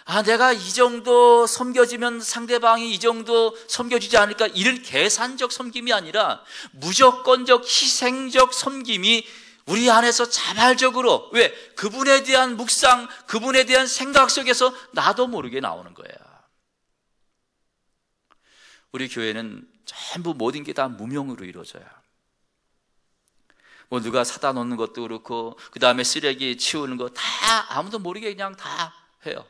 아, 내가 이 정도 섬겨지면 상대방이 이 정도 섬겨주지 않을까? 이런 계산적 섬김이 아니라 무조건적 희생적 섬김이 우리 안에서 자발적으로 왜 그분에 대한 묵상, 그분에 대한 생각 속에서 나도 모르게 나오는 거야 우리 교회는 전부 모든 게 다 무명으로 이루어져요. 뭐 누가 사다 놓는 것도 그렇고 그 다음에 쓰레기 치우는 거 다 아무도 모르게 그냥 다 해요.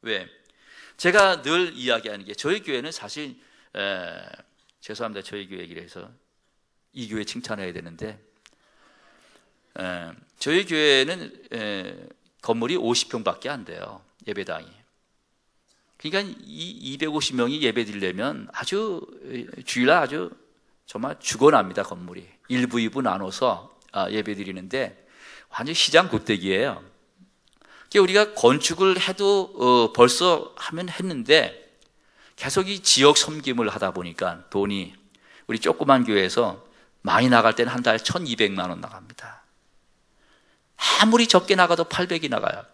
왜? 제가 늘 이야기하는 게 저희 교회는 사실 에, 죄송합니다 저희 교회 얘기를 해서 이 교회 칭찬해야 되는데 에, 저희 교회는 에, 건물이 50평밖에 안 돼요 예배당이. 그러니까 이 250명이 예배드리려면 아주 주일날 아주 정말 죽어납니다 건물이 일부 일부 나눠서 아, 예배드리는데 완전 시장 곱대기예요. 그러니까 우리가 건축을 해도 어, 벌써 하면 했는데 계속 이 지역 섬김을 하다 보니까 돈이 우리 조그만 교회에서 많이 나갈 때는 한 달에 1200만 원 나갑니다. 아무리 적게 나가도 800이 나가요.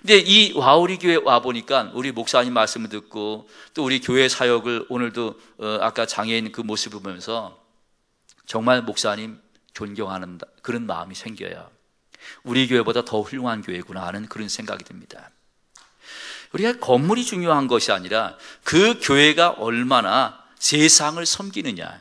근데 이 와우리 교회 와보니까 우리 목사님 말씀을 듣고 또 우리 교회 사역을 오늘도 어, 아까 장애인 그 모습을 보면서 정말 목사님 존경하는 그런 마음이 생겨요. 우리 교회보다 더 훌륭한 교회구나 하는 그런 생각이 듭니다. 우리가 건물이 중요한 것이 아니라 그 교회가 얼마나 세상을 섬기느냐.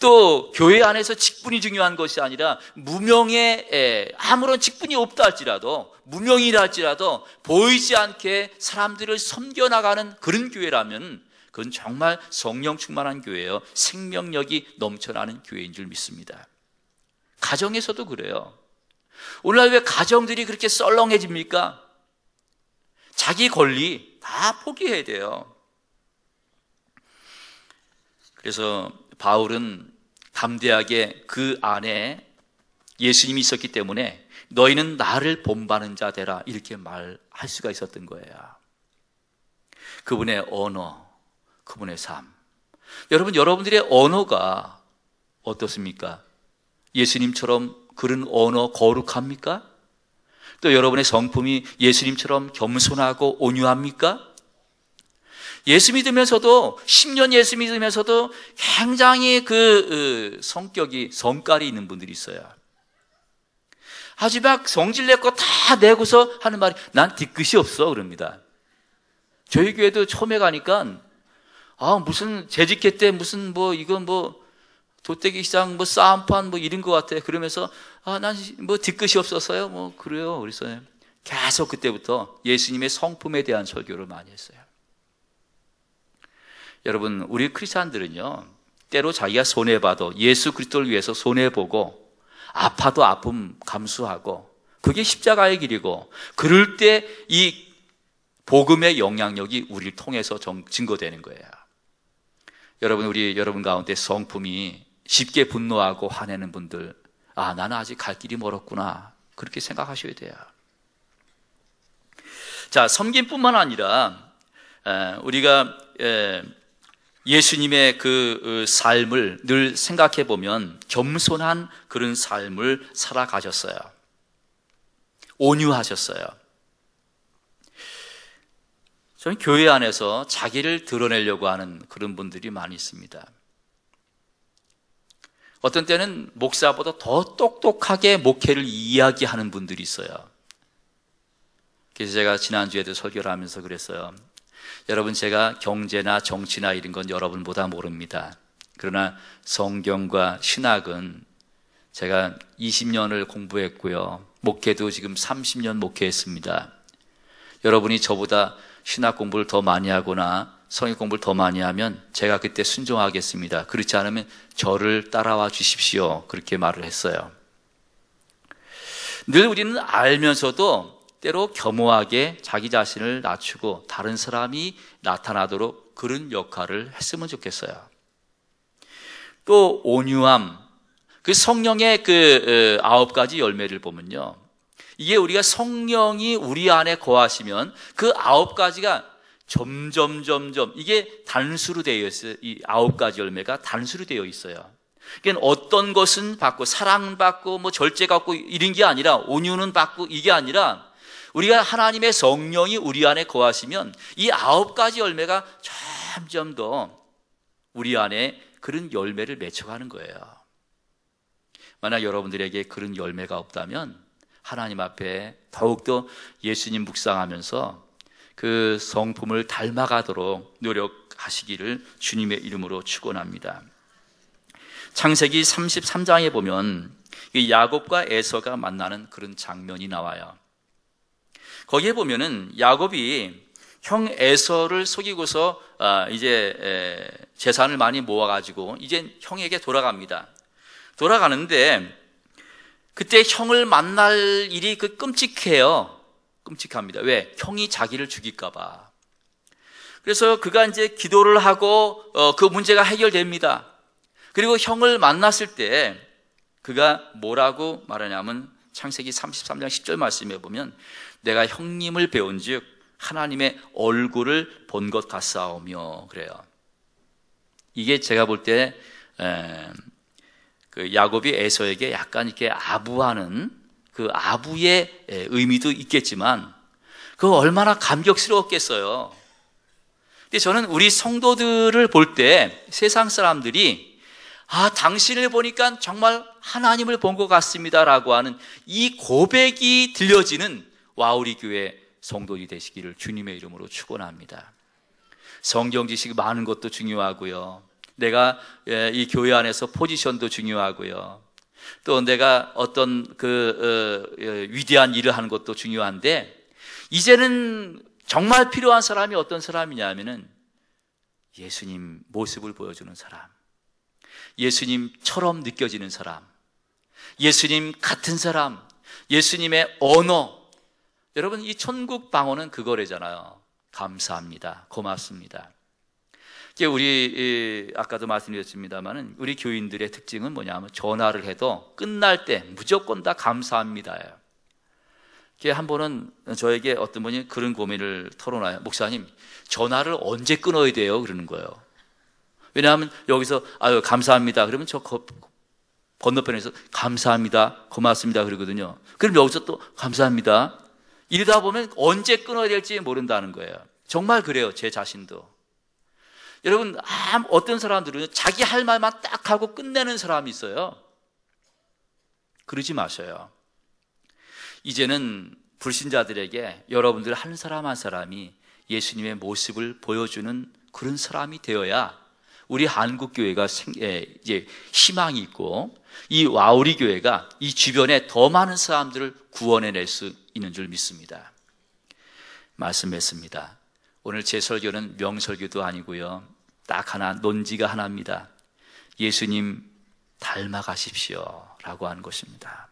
또 교회 안에서 직분이 중요한 것이 아니라 무명에 예, 아무런 직분이 없다 할지라도 무명이라 할지라도 보이지 않게 사람들을 섬겨 나가는 그런 교회라면 그건 정말 성령 충만한 교회예요. 생명력이 넘쳐나는 교회인 줄 믿습니다. 가정에서도 그래요. 오늘날 왜 가정들이 그렇게 썰렁해집니까? 자기 권리 다 포기해야 돼요. 그래서 바울은 담대하게 그 안에 예수님이 있었기 때문에 너희는 나를 본받는 자 되라 이렇게 말할 수가 있었던 거예요. 그분의 언어, 그분의 삶. 여러분 여러분들의 언어가 어떻습니까? 예수님처럼 그런 언어 거룩합니까? 또 여러분의 성품이 예수님처럼 겸손하고 온유합니까? 예수 믿으면서도 10년 예수 믿으면서도 굉장히 그 성격이 성깔이 있는 분들이 있어요. 하지만 성질 내 거 다 내고서 하는 말이 난 뒤끝이 없어 그럽니다. 저희 교회도 처음에 가니까 아 무슨 재직회 때 무슨 뭐 이건 뭐 도떼기 시장 뭐 싸움판 뭐 이런 것 같아 그러면서 아 난뭐 뒤끝이 없었어요 뭐 그래요 그래서 계속 그때부터 예수님의 성품에 대한 설교를 많이 했어요. 여러분 우리 크리스천들은요 때로 자기가 손해 봐도 예수 그리스도를 위해서 손해 보고 아파도 아픔 감수하고 그게 십자가의 길이고 그럴 때 이 복음의 영향력이 우리를 통해서 증거되는 거예요. 여러분 우리 여러분 가운데 성품이 쉽게 분노하고 화내는 분들 아 나는 아직 갈 길이 멀었구나 그렇게 생각하셔야 돼요. 자, 섬김뿐만 아니라 우리가 예수님의 그 어, 삶을 늘 생각해 보면 겸손한 그런 삶을 살아가셨어요. 온유하셨어요. 저는 교회 안에서 자기를 드러내려고 하는 그런 분들이 많이 있습니다. 어떤 때는 목사보다 더 똑똑하게 목회를 이야기하는 분들이 있어요. 그래서 제가 지난주에도 설교를 하면서 그랬어요. 여러분 제가 경제나 정치나 이런 건 여러분보다 모릅니다. 그러나 성경과 신학은 제가 20년을 공부했고요. 목회도 지금 30년 목회했습니다. 여러분이 저보다 신학 공부를 더 많이 하거나 성역 공부를 더 많이 하면 제가 그때 순종하겠습니다. 그렇지 않으면 저를 따라와 주십시오. 그렇게 말을 했어요. 늘 우리는 알면서도 때로 겸허하게 자기 자신을 낮추고 다른 사람이 나타나도록 그런 역할을 했으면 좋겠어요. 또 온유함, 그 성령의 그 어, 아홉 가지 열매를 보면요. 이게 우리가 성령이 우리 안에 거하시면 그 아홉 가지가 점점 점점 이게 단수로 되어 있어요. 이 아홉 가지 열매가 단수로 되어 있어요. 그러니까 어떤 것은 받고 사랑받고 뭐 절제 받고 이런 게 아니라 온유는 받고 이게 아니라 우리가 하나님의 성령이 우리 안에 거하시면 이 아홉 가지 열매가 점점 더 우리 안에 그런 열매를 맺혀가는 거예요. 만약 여러분들에게 그런 열매가 없다면 하나님 앞에 더욱더 예수님 묵상하면서 그 성품을 닮아가도록 노력하시기를 주님의 이름으로 축원합니다. 창세기 33장에 보면 야곱과 에서가 만나는 그런 장면이 나와요. 거기에 보면은 야곱이 형 에서를 속이고서 아, 이제 재산을 많이 모아가지고 이제 형에게 돌아갑니다. 돌아가는데 그때 형을 만날 일이 그 끔찍해요. 끔찍합니다. 왜? 형이 자기를 죽일까봐. 그래서 그가 이제 기도를 하고 어, 그 문제가 해결됩니다. 그리고 형을 만났을 때 그가 뭐라고 말하냐면 창세기 33장 10절 말씀해 보면 내가 형님을 배운즉 하나님의 얼굴을 본 것 같사오며 그래요. 이게 제가 볼때 그 야곱이 에서에게 약간 이렇게 아부하는 그 아부의 의미도 있겠지만 그 얼마나 감격스러웠겠어요. 근데 저는 우리 성도들을 볼 때 세상 사람들이 아, 당신을 보니까 정말 하나님을 본 것 같습니다라고 하는 이 고백이 들려지는 와우리 교회 성도이 되시기를 주님의 이름으로 축원합니다. 성경 지식 많은 것도 중요하고요. 내가 예, 이 교회 안에서 포지션도 중요하고요. 또 내가 어떤 그 어, 예, 위대한 일을 하는 것도 중요한데 이제는 정말 필요한 사람이 어떤 사람이냐면은 예수님 모습을 보여주는 사람, 예수님처럼 느껴지는 사람, 예수님 같은 사람, 예수님의 언어, 여러분, 이 천국 방언은 그거래잖아요. 감사합니다. 고맙습니다. 이게 우리, 아까도 말씀드렸습니다만은 우리 교인들의 특징은 뭐냐면 전화를 해도 끝날 때 무조건 다 감사합니다예요. 한 번은 저에게 어떤 분이 그런 고민을 털어놔요. 목사님, 전화를 언제 끊어야 돼요? 그러는 거예요. 왜냐하면 여기서, 아유, 감사합니다. 그러면 저 거, 건너편에서 감사합니다. 고맙습니다. 그러거든요. 그럼 여기서 또 감사합니다. 이러다 보면 언제 끊어야 될지 모른다는 거예요. 정말 그래요. 제 자신도. 여러분, 아, 어떤 사람들은 자기 할 말만 딱 하고 끝내는 사람이 있어요. 그러지 마셔요. 이제는 불신자들에게 여러분들 한 사람 한 사람이 예수님의 모습을 보여주는 그런 사람이 되어야 우리 한국 교회가 예, 이제 희망이 있고 이 와우리 교회가 이 주변에 더 많은 사람들을 구원해낼 수 있는 줄 믿습니다. 말씀했습니다. 오늘 제 설교는 명설교도 아니고요. 딱 하나, 논지가 하나입니다. 예수님 닮아가십시오. 라고 한 것입니다.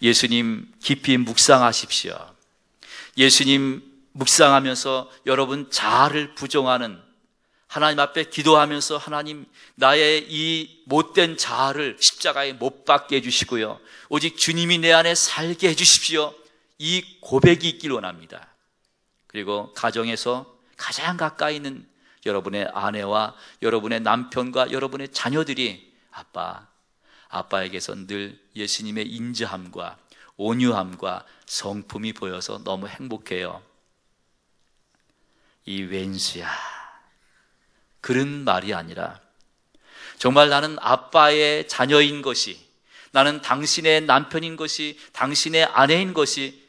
예수님 깊이 묵상하십시오. 예수님 묵상하면서 여러분 자아를 부정하는 하나님 앞에 기도하면서 하나님 나의 이 못된 자아를 십자가에 못 박게 해주시고요. 오직 주님이 내 안에 살게 해주십시오. 이 고백이 있길 원합니다. 그리고 가정에서 가장 가까이 있는 여러분의 아내와 여러분의 남편과 여러분의 자녀들이 아빠, 아빠에게서 늘 예수님의 인자함과 온유함과 성품이 보여서 너무 행복해요. 이 왼수야. 그런 말이 아니라 정말 나는 아빠의 자녀인 것이 나는 당신의 남편인 것이 당신의 아내인 것이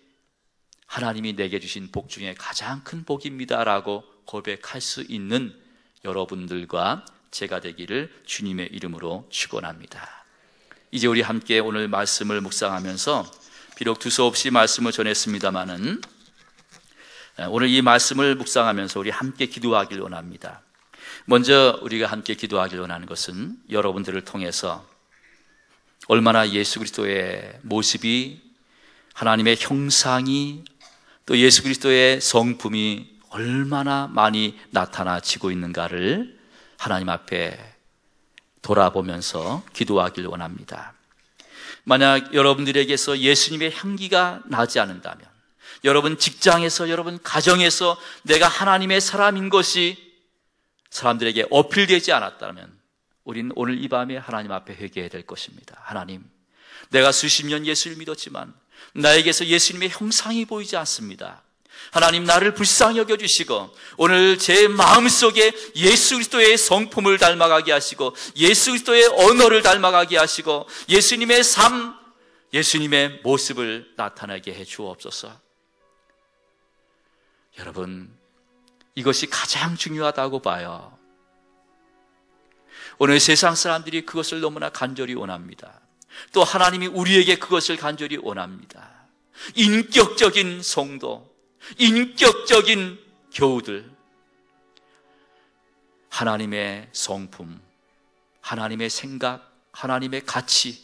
하나님이 내게 주신 복 중에 가장 큰 복입니다라고 고백할 수 있는 여러분들과 제가 되기를 주님의 이름으로 축원합니다. 이제 우리 함께 오늘 말씀을 묵상하면서 비록 두서없이 말씀을 전했습니다마는 오늘 이 말씀을 묵상하면서 우리 함께 기도하길 원합니다. 먼저 우리가 함께 기도하길 원하는 것은 여러분들을 통해서 얼마나 예수 그리스도의 모습이 하나님의 형상이 또 예수 그리스도의 성품이 얼마나 많이 나타나지고 있는가를 하나님 앞에 돌아보면서 기도하길 원합니다. 만약 여러분들에게서 예수님의 향기가 나지 않는다면, 여러분 직장에서, 여러분 가정에서 내가 하나님의 사람인 것이 사람들에게 어필되지 않았다면 우린 오늘 이 밤에 하나님 앞에 회개해야 될 것입니다. 하나님, 내가 수십 년 예수를 믿었지만 나에게서 예수님의 형상이 보이지 않습니다. 하나님 나를 불쌍히 여겨 주시고 오늘 제 마음 속에 예수 그리스도의 성품을 닮아가게 하시고 예수 그리스도의 언어를 닮아가게 하시고 예수님의 삶, 예수님의 모습을 나타나게 해 주옵소서. 여러분 이것이 가장 중요하다고 봐요. 오늘 세상 사람들이 그것을 너무나 간절히 원합니다. 또 하나님이 우리에게 그것을 간절히 원합니다. 인격적인 성도, 인격적인 교우들, 하나님의 성품, 하나님의 생각, 하나님의 가치.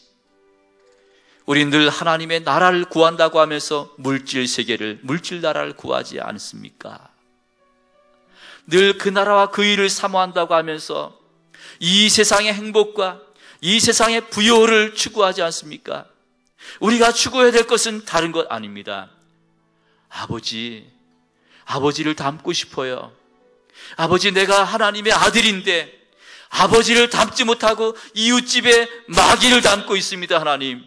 우리 늘 하나님의 나라를 구한다고 하면서 물질 세계를, 물질 나라를 구하지 않습니까? 늘그 나라와 그 일을 사모한다고 하면서 이 세상의 행복과 이 세상의 부여를 추구하지 않습니까? 우리가 추구해야 될 것은 다른 것 아닙니다. 아버지, 아버지를 닮고 싶어요. 아버지, 내가 하나님의 아들인데 아버지를 닮지 못하고 이웃집에 마귀를 닮고 있습니다, 하나님.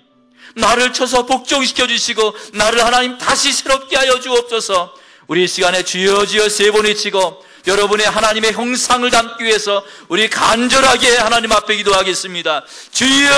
나를 쳐서 복종시켜 주시고 나를 하나님 다시 새롭게 하여 주옵소서. 우리 시간에 주여주여 세번 외치고 여러분의 하나님의 형상을 담기 위해서 우리 간절하게 하나님 앞에 기도하겠습니다. 주여!